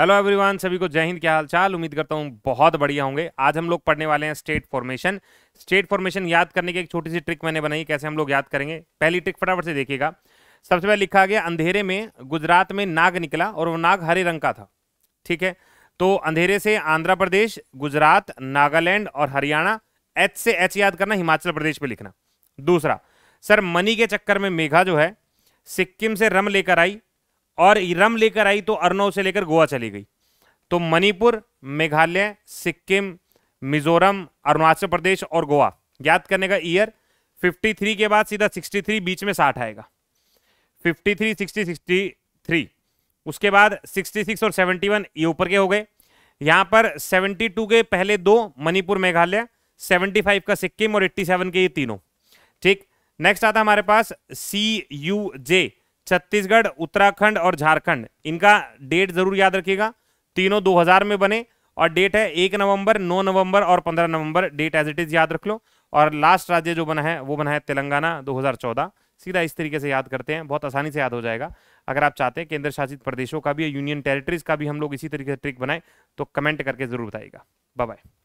hello everyone सभी को जय हिंद क्या हाल चाल उम्मीद करता हूँ बहुत बढ़िया होंगे आज हम लोग पढ़ने वाले हैं स्टेट फॉर्मेशन स्टेट फॉर्मेशन याद करने की एक छोटी सी ट्रिक मैंने बनाई कैसे हम लोग याद करेंगे पहली ट्रिक फटाफट से देखिएगा सबसे पहले लिखा गया अंधेरे में गुजरात में नाग निकला और वो नाग हरे रंग का था ठीक है तो अंधेरे से आंध्र प्रदेश गुजरात नागालैंड और हरियाणा एच से एच याद करना हिमाचल प्रदेश पर लिखना दूसरा सर मनी के चक्कर में मेघा जो है सिक्किम से रम लेकर आई और रम लेकर आई तो अर्नव से लेकर गोवा चली गई तो मणिपुर मेघालय सिक्किम मिजोरम अरुणाचल प्रदेश और गोवा याद करने का ईयर 53 के बाद सीधा 63 बीच में 60 आएगा 53, 60, 63 उसके बाद 66 और 71 ये ऊपर के हो गए यहाँ पर 72 के पहले दो मणिपुर मेघालय 75 का सिक्किम और 87 के ये तीनों ठीक नेक्स्ट आता हमारे पास C U J Chhattisgarh Uttarakhand और झारखंड इनका डेट जरूर याद रखिएगा तीनों 2000 में बने और डेट है एक नवंबर नौ नवंबर और पंद्रह नवंबर डेट एज इट इज याद रख लो और लास्ट राज्य जो बना है वो बना है तेलंगाना 2014 सीधा इस तरीके से याद करते हैं बहुत आसानी से याद हो जाएगा अगर आप चाहते हैं केंद्र शासित प्रदेशों का भी यूनियन टेरिटरीज का भी हम लोग इसी तरीके से ट्रिक बनाए तो कमेंट करके जरूर बताइएगा बाय बाय